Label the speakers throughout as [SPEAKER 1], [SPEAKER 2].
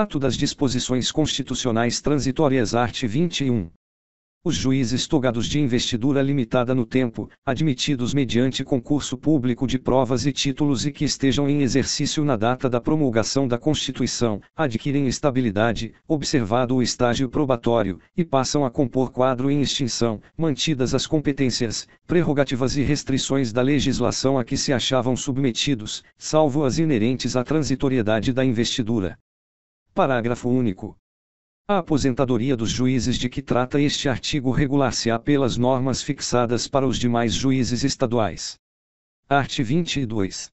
[SPEAKER 1] Ato das disposições constitucionais transitórias art. 21. Os juízes togados de investidura limitada no tempo, admitidos mediante concurso público de provas e títulos e que estejam em exercício na data da promulgação da Constituição, adquirem estabilidade, observado o estágio probatório, e passam a compor quadro em extinção, mantidas as competências, prerrogativas e restrições da legislação a que se achavam submetidos, salvo as inerentes à transitoriedade da investidura. Parágrafo único. A aposentadoria dos juízes de que trata este artigo regular-se-á pelas normas fixadas para os demais juízes estaduais. Art. 22.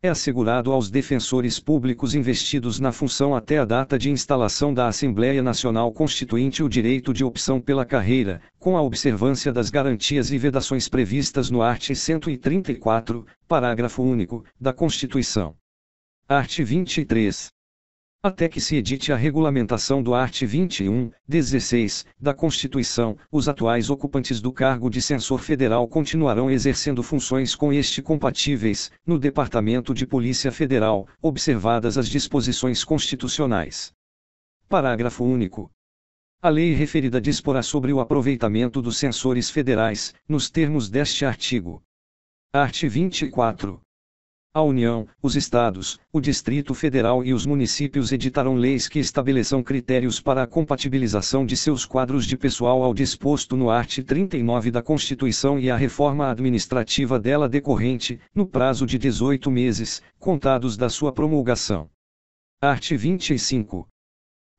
[SPEAKER 1] É assegurado aos defensores públicos investidos na função até a data de instalação da Assembleia Nacional Constituinte o direito de opção pela carreira, com a observância das garantias e vedações previstas no art. 134, parágrafo único, da Constituição. Art. 23 até que se edite a regulamentação do art. 21, 16, da Constituição, os atuais ocupantes do cargo de censor federal continuarão exercendo funções com este compatíveis, no Departamento de Polícia Federal, observadas as disposições constitucionais. Parágrafo único. A lei referida disporá sobre o aproveitamento dos censores federais, nos termos deste artigo. Art. 24. A União, os Estados, o Distrito Federal e os municípios editarão leis que estabeleçam critérios para a compatibilização de seus quadros de pessoal ao disposto no art. 39 da Constituição e a reforma administrativa dela decorrente, no prazo de 18 meses, contados da sua promulgação. Art. 25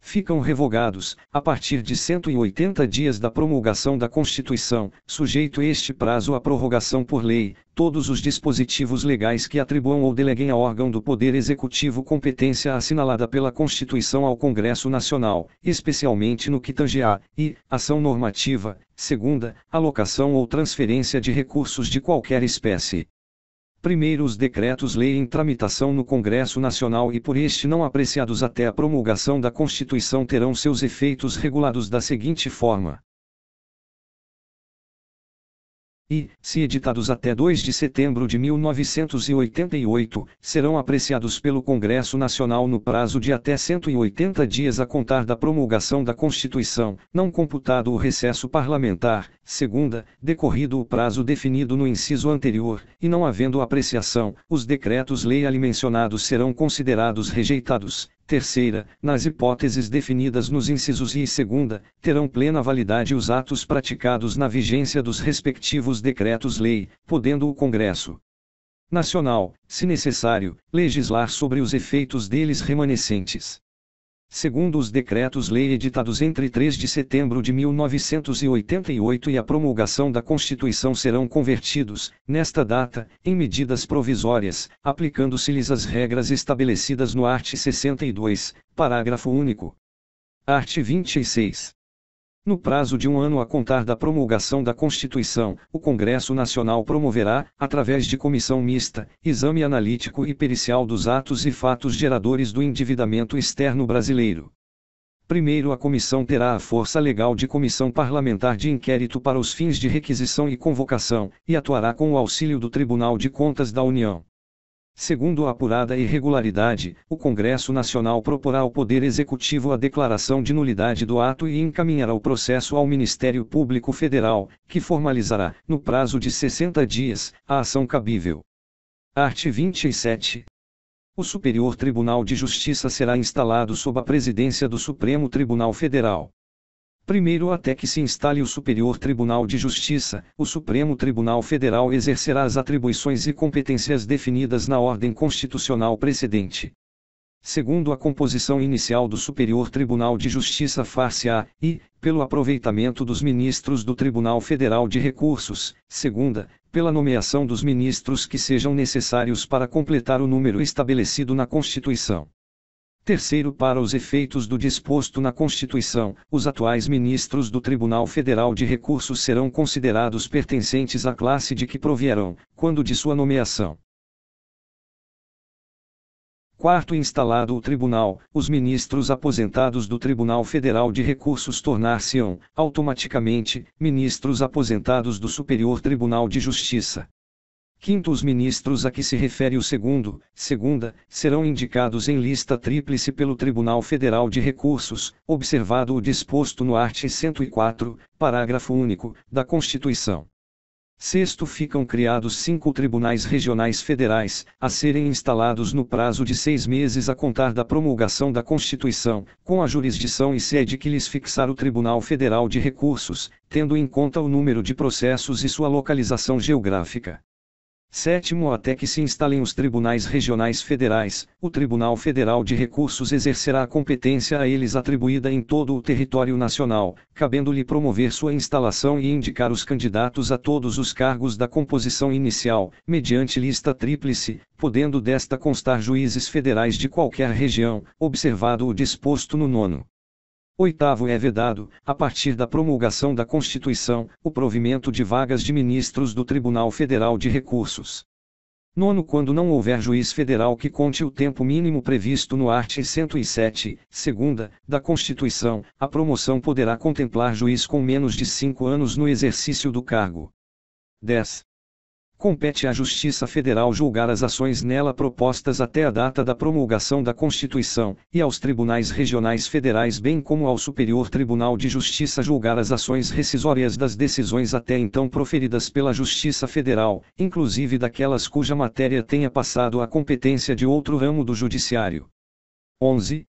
[SPEAKER 1] ficam revogados, a partir de 180 dias da promulgação da Constituição, sujeito este prazo à prorrogação por lei, todos os dispositivos legais que atribuam ou deleguem a órgão do Poder Executivo competência assinalada pela Constituição ao Congresso Nacional, especialmente no que tange a, e, ação normativa, segunda, alocação ou transferência de recursos de qualquer espécie. Primeiro os decretos-lei em tramitação no Congresso Nacional e por este não apreciados até a promulgação da Constituição terão seus efeitos regulados da seguinte forma: e, se editados até 2 de setembro de 1988, serão apreciados pelo Congresso Nacional no prazo de até 180 dias a contar da promulgação da Constituição, não computado o recesso parlamentar, segunda, decorrido o prazo definido no inciso anterior, e não havendo apreciação, os decretos-lei ali mencionados serão considerados rejeitados, Terceira, nas hipóteses definidas nos incisos e segunda, terão plena validade os atos praticados na vigência dos respectivos decretos-lei, podendo o Congresso Nacional, se necessário, legislar sobre os efeitos deles remanescentes segundo os decretos-lei editados entre 3 de setembro de 1988 e a promulgação da Constituição serão convertidos, nesta data, em medidas provisórias, aplicando-se-lhes as regras estabelecidas no art. 62, parágrafo único. Art. 26. No prazo de um ano a contar da promulgação da Constituição, o Congresso Nacional promoverá, através de comissão mista, exame analítico e pericial dos atos e fatos geradores do endividamento externo brasileiro. Primeiro, a comissão terá a força legal de comissão parlamentar de inquérito para os fins de requisição e convocação, e atuará com o auxílio do Tribunal de Contas da União. Segundo a apurada irregularidade, o Congresso Nacional proporá ao Poder Executivo a declaração de nulidade do ato e encaminhará o processo ao Ministério Público Federal, que formalizará, no prazo de 60 dias, a ação cabível. Art. 27. O Superior Tribunal de Justiça será instalado sob a presidência do Supremo Tribunal Federal. Primeiro, até que se instale o Superior Tribunal de Justiça, o Supremo Tribunal Federal exercerá as atribuições e competências definidas na ordem constitucional precedente. Segundo a composição inicial do Superior Tribunal de Justiça far-se-á, e, pelo aproveitamento dos ministros do Tribunal Federal de Recursos, segunda, pela nomeação dos ministros que sejam necessários para completar o número estabelecido na Constituição. Terceiro, para os efeitos do disposto na Constituição, os atuais ministros do Tribunal Federal de Recursos serão considerados pertencentes à classe de que provieram, quando de sua nomeação. Quarto, instalado o tribunal, os ministros aposentados do Tribunal Federal de Recursos tornar-se-ão, automaticamente, ministros aposentados do Superior Tribunal de Justiça. Quinto os ministros a que se refere o segundo, segunda, serão indicados em lista tríplice pelo Tribunal Federal de Recursos, observado o disposto no art. 104, parágrafo único, da Constituição. Sexto ficam criados cinco tribunais regionais federais, a serem instalados no prazo de seis meses a contar da promulgação da Constituição, com a jurisdição e sede que lhes fixar o Tribunal Federal de Recursos, tendo em conta o número de processos e sua localização geográfica. Sétimo, até que se instalem os tribunais regionais federais, o Tribunal Federal de Recursos exercerá a competência a eles atribuída em todo o território nacional, cabendo-lhe promover sua instalação e indicar os candidatos a todos os cargos da composição inicial, mediante lista tríplice, podendo desta constar juízes federais de qualquer região, observado o disposto no nono Oitavo é vedado, a partir da promulgação da Constituição, o provimento de vagas de ministros do Tribunal Federal de Recursos. Nono quando não houver juiz federal que conte o tempo mínimo previsto no art. 107, segunda, da Constituição, a promoção poderá contemplar juiz com menos de cinco anos no exercício do cargo. 10 compete à Justiça Federal julgar as ações nela propostas até a data da promulgação da Constituição, e aos tribunais regionais federais, bem como ao Superior Tribunal de Justiça, julgar as ações rescisórias das decisões até então proferidas pela Justiça Federal, inclusive daquelas cuja matéria tenha passado à competência de outro ramo do Judiciário. 11.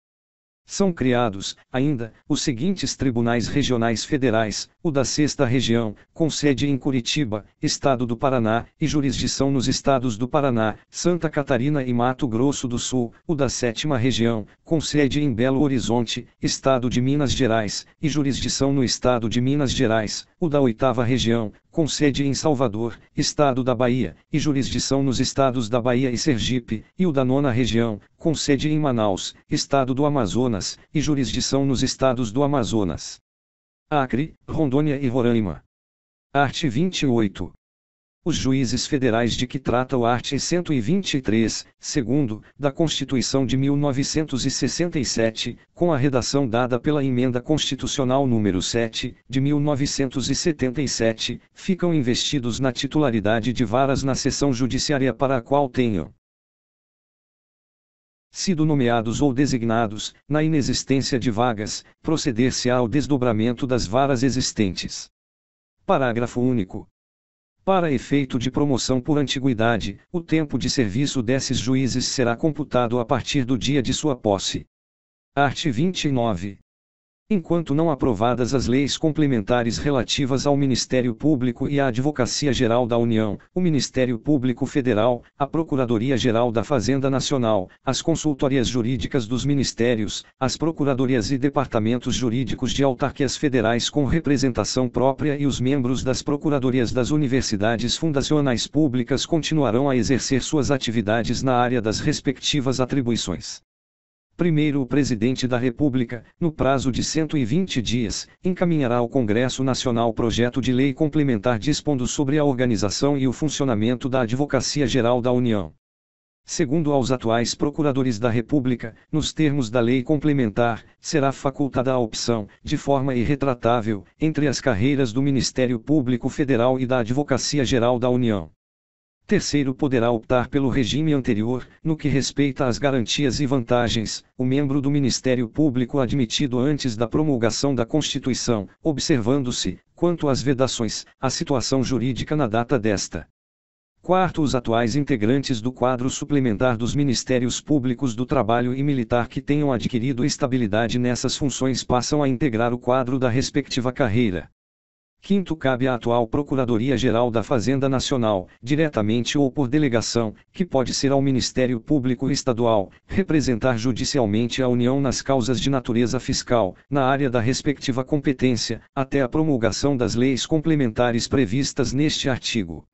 [SPEAKER 1] São criados, ainda, os seguintes tribunais regionais federais: o da Sexta Região, com sede em Curitiba, Estado do Paraná, e jurisdição nos estados do Paraná, Santa Catarina e Mato Grosso do Sul, o da Sétima Região, com sede em Belo Horizonte, Estado de Minas Gerais, e jurisdição no Estado de Minas Gerais, o da oitava Região, com sede em Salvador, Estado da Bahia, e jurisdição nos estados da Bahia e Sergipe, e o da nona Região, com sede em Manaus, Estado do Amazonas, e jurisdição nos estados do Amazonas. Acre, Rondônia e Roraima. Art. 28 os juízes federais de que trata o art. 123, segundo, da Constituição de 1967, com a redação dada pela Emenda Constitucional número 7, de 1977, ficam investidos na titularidade de varas na seção judiciária para a qual tenham sido nomeados ou designados, na inexistência de vagas, proceder-se á ao desdobramento das varas existentes. Parágrafo único. Para efeito de promoção por antiguidade, o tempo de serviço desses juízes será computado a partir do dia de sua posse. Art. 29 enquanto não aprovadas as leis complementares relativas ao Ministério Público e à Advocacia Geral da União, o Ministério Público Federal, a Procuradoria Geral da Fazenda Nacional, as consultorias jurídicas dos ministérios, as procuradorias e departamentos jurídicos de autarquias federais com representação própria e os membros das procuradorias das universidades fundacionais públicas continuarão a exercer suas atividades na área das respectivas atribuições. Primeiro, o presidente da República, no prazo de 120 dias, encaminhará ao Congresso Nacional projeto de lei complementar dispondo sobre a organização e o funcionamento da Advocacia Geral da União. Segundo aos atuais procuradores da República, nos termos da lei complementar, será facultada a opção, de forma irretratável, entre as carreiras do Ministério Público Federal e da Advocacia Geral da União. Terceiro, poderá optar pelo regime anterior, no que respeita às garantias e vantagens, o membro do Ministério Público admitido antes da promulgação da Constituição, observando-se, quanto às vedações, a situação jurídica na data desta. Quarto, os atuais integrantes do quadro suplementar dos Ministérios Públicos do Trabalho e Militar que tenham adquirido estabilidade nessas funções passam a integrar o quadro da respectiva carreira. Quinto cabe à atual Procuradoria-Geral da Fazenda Nacional, diretamente ou por delegação, que pode ser ao Ministério Público Estadual, representar judicialmente a União nas causas de natureza fiscal, na área da respectiva competência, até a promulgação das leis complementares previstas neste artigo.